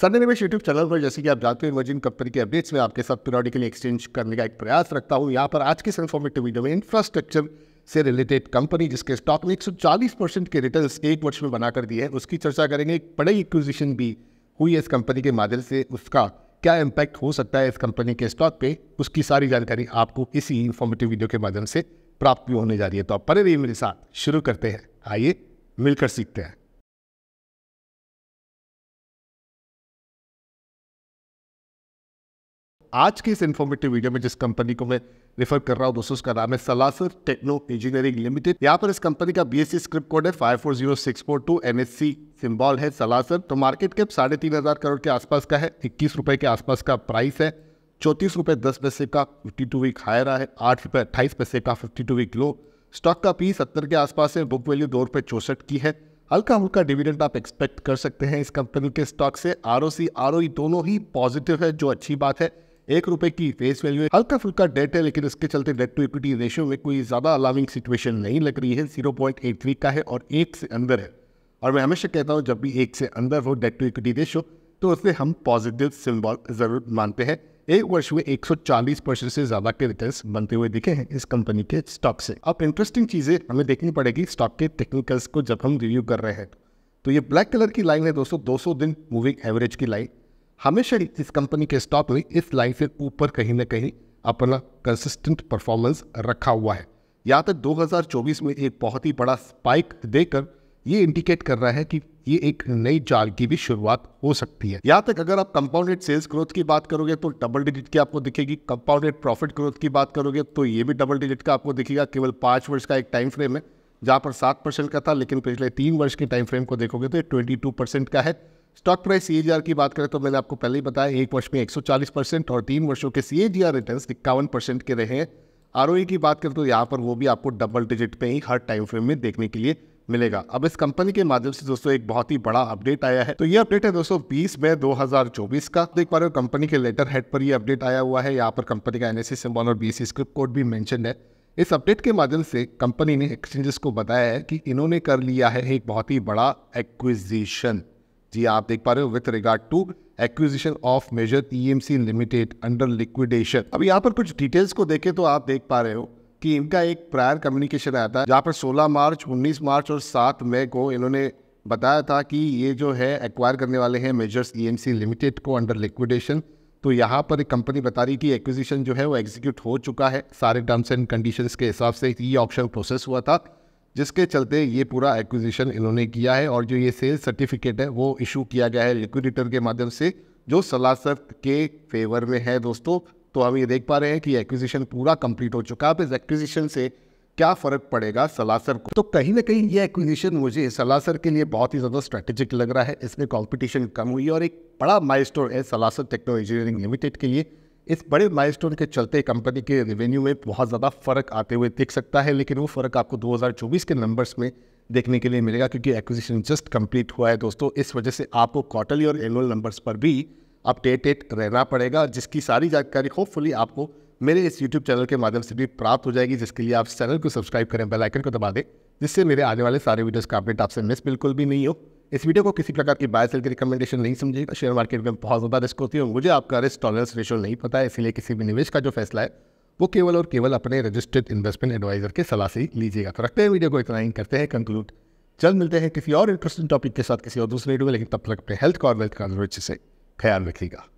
Sunday निवेश YouTube channel पर जैसे कि आप जानते हैं वर्जिन कंपनी के अपडेट्स में आपके साथ पीरियडिकली एक्सचेंज करने का एक प्रयास रखता हूँ यहाँ पर आज के इन्फॉर्मेटिव वीडियो में इंफ्रास्ट्रक्चर से रिलेटेड कंपनी जिसके स्टॉक में 140 परसेंट के रिटर्न एक वर्ष में बनाकर दी है उसकी चर्चा करेंगे एक बड़े इक्विजिशन भी हुई है इस कंपनी के माध्यम से उसका क्या इम्पैक्ट हो सकता है इस कंपनी के स्टॉक पे उसकी सारी जानकारी आपको इसी इन्फॉर्मेटिव वीडियो के माध्यम से प्राप्त भी होने जा रही है तो आप परे रही मेरे साथ शुरू करते हैं आइए मिलकर सीखते हैं आज के इस इन्फॉर्मेटिव वीडियो में जिस कंपनी को मैं रेफर कर रहा हूँ दोस्तों उसका नाम है सलासर टेक्नो इंजीनियरिंग लिमिटेड यहाँ पर इस कंपनी का बीएससी स्क्रिप्ट कोड है five four zero six four two N S है सलासर तो मार्केट कैप साढ़े तीन हज़ार करोड़ के आसपास का है इक्कीस रुपये के आसपास का प्राइस है चौंतीस रुपये दस पैसे का फिफ्टी टू वीक हायर है आठ रुपये अट्ठाईस पैसे का fifty two week low stock का पी सत्तर के आसपास है बुक वैल्यू दो रुपये चौंसठ की है हल्का हल्का डिविडेंड आप एक्सपेक्ट कर सकते हैं इस कंपनी के स्टॉक से आर ओ e दोनों ही पॉजिटिव है जो अच्छी बात है एक रुपए की फेस वैल्यू हल्का फुल्का डेट है लेकिन इसके चलते डेट टू इक्विटी रेशियो में कोई ज़्यादा अलार्मिंग सिचुएशन नहीं लग रही है जीरो पॉइंट एट थ्री का है और एक से अंदर है और मैं हमेशा कहता हूँ जब भी एक से अंदर हो डेट टू इक्विटी रेशियो तो उसे हम पॉजिटिव सिम्बॉल ज़रूर मानते हैं एक वर्ष में 140 परसेंट से ज़्यादा के रिटर्न बनते हुए दिखे हैं इस कंपनी के स्टॉक से अब इंटरेस्टिंग चीज़ें हमें देखनी पड़ेगी स्टॉक के टेक्निकल्स को जब हम रिव्यू कर रहे हैं तो ये ब्लैक कलर की लाइन है दोस्तों 200 दिन मूविंग एवरेज की लाइन हमेशा इस कंपनी के स्टॉक में इस लाइन से ऊपर कहीं ना कहीं अपना कंसिस्टेंट परफॉर्मेंस रखा हुआ है यहाँ तक 2024 में एक बहुत ही बड़ा स्पाइक देकर ये इंडिकेट कर रहा है कि ये एक नई जाल की भी शुरुआत हो सकती है यहाँ तक अगर आप कंपाउंडेड सेल्स ग्रोथ की बात करोगे तो डबल डिजिट की आपको दिखेगी कंपाउंडेड प्रॉफिट ग्रोथ की बात करोगे तो ये भी डबल डिजिट का आपको दिखेगा केवल पाँच वर्ष का एक टाइम फ्रेम है जहाँ पर सात परसेंट का था लेकिन पिछले तीन वर्ष के टाइम फ्रेम को देखोगे तो ये ट्वेंटी टू परसेंट का है स्टॉक प्राइस सी की बात करें तो मैंने आपको पहले ही बताया एक वर्ष में 140 परसेंट और तीन वर्षों के C A G R return इक्यावन परसेंट के रहे हैं आर e की बात करें तो यहाँ पर वो भी आपको डबल डिजिट पे ही हर टाइम फ्रेम में देखने के लिए मिलेगा अब इस कंपनी के माध्यम से दोस्तों एक बहुत ही बड़ा अपडेट आया है तो ये अपडेट है दोस्तों बीस मई दो का देख पा रहे हो कंपनी के लेटर हेड पर ये अपडेट आया हुआ है यहाँ पर कंपनी का एनएससी सिम्बॉल e और बीसी स्क्रिप्ट कोड भी मैंशन है इस अपडेट के माध्यम से कंपनी ने एक्सचेंजेस को बताया है कि इन्होंने कर लिया है एक बहुत ही बड़ा एक्विजिशन जी आप देख पा रहे हो with regard to acquisition of major TMC limited under liquidation अब यहाँ पर कुछ डिटेल्स को देखें तो आप देख पा रहे हो कि इनका एक प्रायर कम्युनिकेशन आया था जहाँ पर 16 मार्च 19 मार्च और 7 मई को इन्होंने बताया था कि ये जो है एक्वायर करने वाले हैं मेजर्स ईएमसी लिमिटेड को अंडर लिक्विडेशन तो यहाँ पर एक कंपनी बता रही थी एक्विजिशन जो है वो एग्जीक्यूट हो चुका है सारे टर्म्स एंड कंडीशंस के हिसाब से ई ऑप्शन प्रोसेस हुआ था जिसके चलते ये पूरा एक्विजिशन इन्होंने किया है और जो ये सेल्स सर्टिफिकेट है वो इशू किया गया है लिक्विडिटर के माध्यम से जो सलासत के फेवर में है दोस्तों तो हम ये देख पा रहे हैं कि एक्विजिशन पूरा कंप्लीट हो चुका है अब इस एक्विजिशन से क्या फ़र्क पड़ेगा सलासर को तो कहीं ना कहीं ये एक्विजिशन मुझे सलासर के लिए बहुत ही ज़्यादा स्ट्रैटेजिक लग रहा है इसमें कंपटीशन कम हुई और एक बड़ा माइलस्टोन है सलासर टेक्नो इंजीनियरिंग लिमिटेड के लिए इस बड़े माइलस्टोन के चलते कंपनी के रेवेन्यू में बहुत ज़्यादा फ़र्क आते हुए दिख सकता है लेकिन वो फ़र्क आपको 2024 के नंबर्स में देखने के लिए मिलेगा क्योंकि एक्विजिशन जस्ट कंप्लीट हुआ है दोस्तों इस वजह से आपको क्वार्टरली और एनुअल नंबर्स पर भी अपडेटेड रहना पड़ेगा जिसकी सारी जानकारी होपफुली आपको मेरे इस यूट्यूब चैनल के माध्यम से भी प्राप्त हो जाएगी जिसके लिए आप चैनल को सब्सक्राइब करें बेलाइकन को दबा दें जिससे मेरे आने वाले सारे वीडियोज़ का अपडेट आपसे मिस बिल्कुल भी नहीं हो इस वीडियो को किसी प्रकार की बाय सेल की रिकमेंडेशन नहीं समझिएगा शेयर मार्केट में बहुत ज़्यादा रिस्क होती है मुझे आपका रिस्क टॉलरेंस रेशो नहीं पता है इसलिए किसी भी निवेश का जो फैसला है वो केवल और केवल अपने रजिस्टर्ड इन्वेस्टमेंट एडवाइजर के सलाह से लीजिएगा तो रखते हैं वीडियो को इतना ही करते हैं कंक्लूड जल्द मिलते हैं किसी और इंटरेस्टिंग टॉपिक के साथ किसी और दूसरे वीडियो में लेकिन तब तक अपने हेल्थ का और वेल्थ का अच्छे से ख्याल रखिएगा